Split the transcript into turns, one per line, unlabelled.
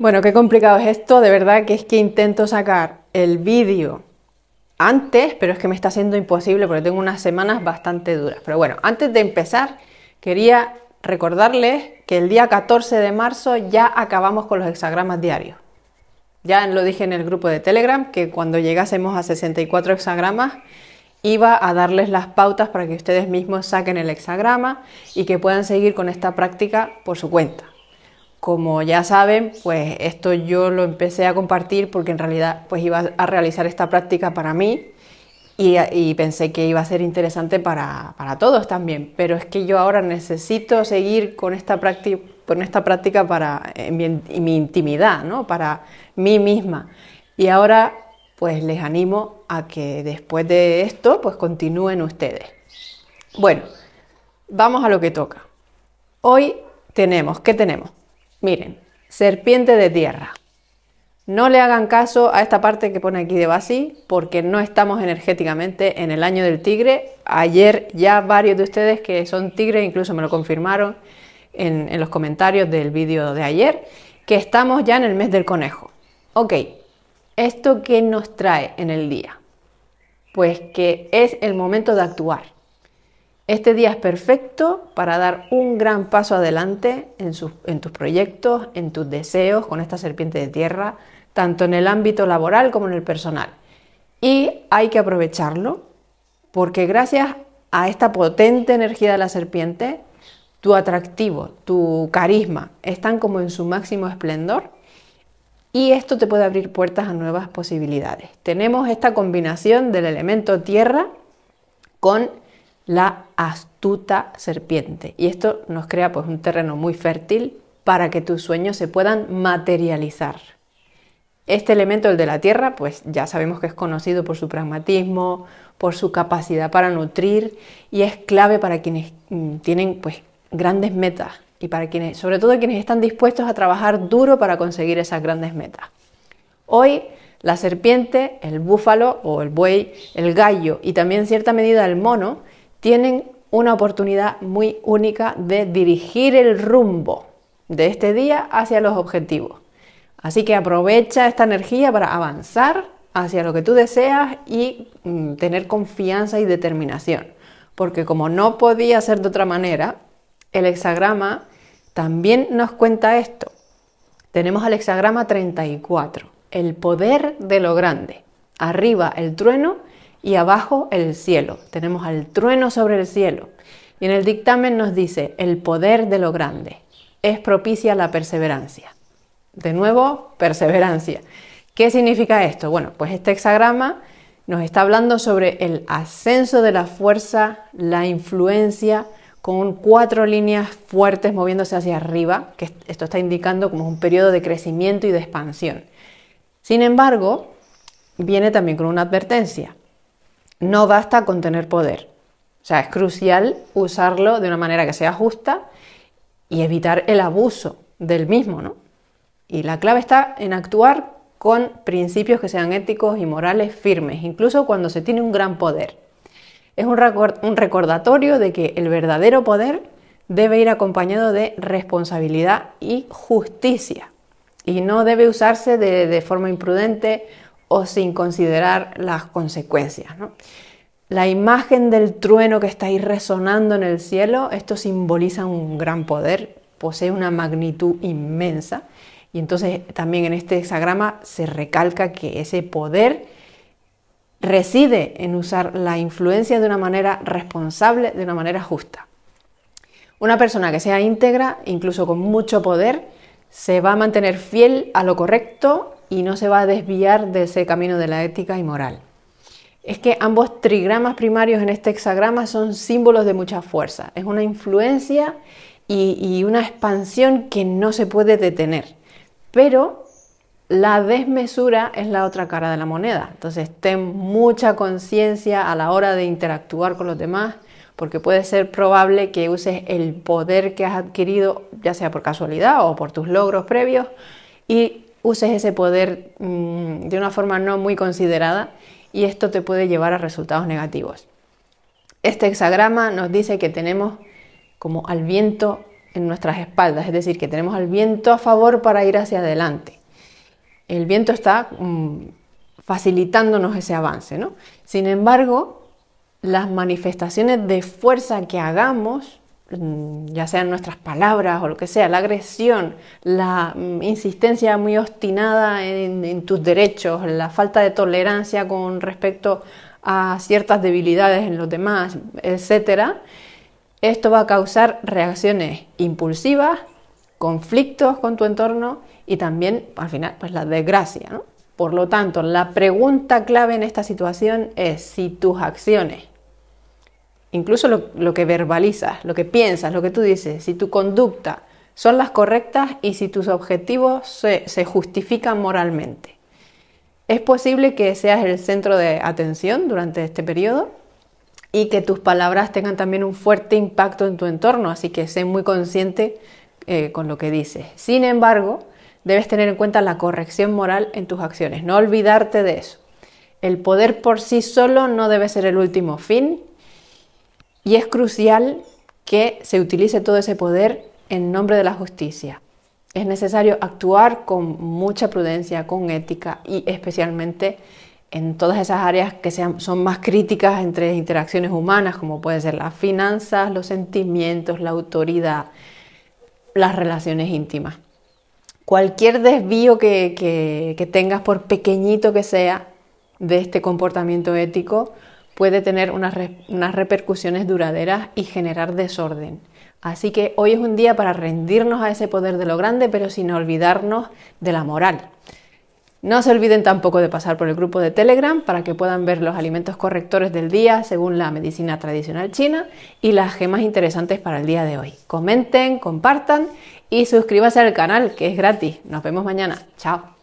Bueno, qué complicado es esto, de verdad que es que intento sacar el vídeo antes, pero es que me está siendo imposible porque tengo unas semanas bastante duras. Pero bueno, antes de empezar, quería recordarles que el día 14 de marzo ya acabamos con los hexagramas diarios. Ya lo dije en el grupo de Telegram que cuando llegásemos a 64 hexagramas iba a darles las pautas para que ustedes mismos saquen el hexagrama y que puedan seguir con esta práctica por su cuenta. Como ya saben, pues esto yo lo empecé a compartir porque en realidad pues iba a realizar esta práctica para mí y, pensé que iba a ser interesante para, todos también. Pero es que yo ahora necesito seguir con esta, práctica, con esta práctica para mi, intimidad, ¿no? para mí misma. Y ahora pues les animo a que después de esto pues continúen ustedes. Bueno, vamos a lo que toca. Hoy tenemos, ¿qué tenemos? Miren, serpiente de tierra. No le hagan caso a esta parte que pone aquí de vací, porque no estamos energéticamente en el año del tigre. Ayer ya varios de ustedes que son tigres, incluso me lo confirmaron en, en los comentarios del vídeo de ayer, que estamos ya en el mes del conejo. Ok, ¿esto qué nos trae en el día? Pues que es el momento de actuar. Este día es perfecto para dar un gran paso adelante en, tus proyectos, en tus deseos con esta serpiente de tierra, tanto en el ámbito laboral como en el personal. Y hay que aprovecharlo porque gracias a esta potente energía de la serpiente, tu atractivo, tu carisma están como en su máximo esplendor y esto te puede abrir puertas a nuevas posibilidades. Tenemos esta combinación del elemento tierra con la astuta serpiente. Y esto nos crea pues un terreno muy fértil para que tus sueños se puedan materializar. Este elemento, el de la tierra, pues ya sabemos que es conocido por su pragmatismo, por su capacidad para nutrir y es clave para quienes mm, tienen pues grandes metas y para quienes, sobre todo quienes están dispuestos a trabajar duro para conseguir esas grandes metas. Hoy la serpiente, el búfalo o el buey, el gallo y también en cierta medida el mono tienen una oportunidad muy única de dirigir el rumbo de este día hacia los objetivos. Así que aprovecha esta energía para avanzar hacia lo que tú deseas y mm, tener confianza y determinación. Porque como no podía ser de otra manera, el hexagrama también nos cuenta esto. Tenemos al hexagrama 34, el poder de lo grande. Arriba el trueno y abajo el cielo. Tenemos al trueno sobre el cielo. Y en el dictamen nos dice, el poder de lo grande es propicia la perseverancia. De nuevo, perseverancia. ¿Qué significa esto? Bueno, pues este hexagrama nos está hablando sobre el ascenso de la fuerza, la influencia, con cuatro líneas fuertes moviéndose hacia arriba, que esto está indicando como un periodo de crecimiento y de expansión. Sin embargo, viene también con una advertencia. No basta con tener poder. O sea, es crucial usarlo de una manera que sea justa y evitar el abuso del mismo, ¿no? Y la clave está en actuar con principios que sean éticos y morales firmes, incluso cuando se tiene un gran poder. Es un, recordatorio de que el verdadero poder debe ir acompañado de responsabilidad y justicia, y no debe usarse de, de forma imprudente o sin considerar las consecuencias. La imagen del trueno que está ahí resonando en el cielo, esto simboliza un gran poder, posee una magnitud inmensa. Y entonces también en este hexagrama se recalca que ese poder reside en usar la influencia de una manera responsable, de una manera justa. Una persona que sea íntegra, incluso con mucho poder, se va a mantener fiel a lo correcto, y no se va a desviar de ese camino de la ética y moral. Es que ambos trigramas primarios en este hexagrama son símbolos de mucha fuerza. Es una influencia y, y una expansión que no se puede detener. Pero la desmesura es la otra cara de la moneda. Entonces, ten mucha conciencia a la hora de interactuar con los demás, porque puede ser probable que uses el poder que has adquirido, ya sea por casualidad o por tus logros previos, y uses ese poder mm, de una forma no muy considerada y esto te puede llevar a resultados negativos. Este hexagrama nos dice que tenemos como al viento en nuestras espaldas, es decir, que tenemos al viento a favor para ir hacia adelante. El viento está mm, facilitándonos ese avance, ¿no? Sin embargo, las manifestaciones de fuerza que hagamos Mm, ya sean nuestras palabras o lo que sea, la agresión, la mm, insistencia muy obstinada en, tus derechos, la falta de tolerancia con respecto a ciertas debilidades en los demás, etcétera, esto va a causar reacciones impulsivas, conflictos con tu entorno y también, al final, pues la desgracia. Por lo tanto, la pregunta clave en esta situación es si tus acciones incluso lo, que verbalizas, lo que piensas, lo que tú dices, si tu conducta son las correctas y si tus objetivos se, justifican moralmente. Es posible que seas el centro de atención durante este periodo y que tus palabras tengan también un fuerte impacto en tu entorno, así que sé muy consciente eh, con lo que dices. Sin embargo, debes tener en cuenta la corrección moral en tus acciones, no olvidarte de eso. El poder por sí solo no debe ser el último fin, y es crucial que se utilice todo ese poder en nombre de la justicia. Es necesario actuar con mucha prudencia, con ética y especialmente en todas esas áreas que sean, son más críticas entre interacciones humanas, como pueden ser las finanzas, los sentimientos, la autoridad, las relaciones íntimas. Cualquier desvío que tengas, por pequeñito que sea, de este comportamiento ético, puede tener unas, repercusiones duraderas y generar desorden. Así que hoy es un día para rendirnos a ese poder de lo grande, pero sin olvidarnos de la moral. No se olviden tampoco de pasar por el grupo de Telegram para que puedan ver los alimentos correctores del día según la medicina tradicional china y las gemas interesantes para el día de hoy. Comenten, compartan y suscríbanse al canal que es gratis. Nos vemos mañana. Chao.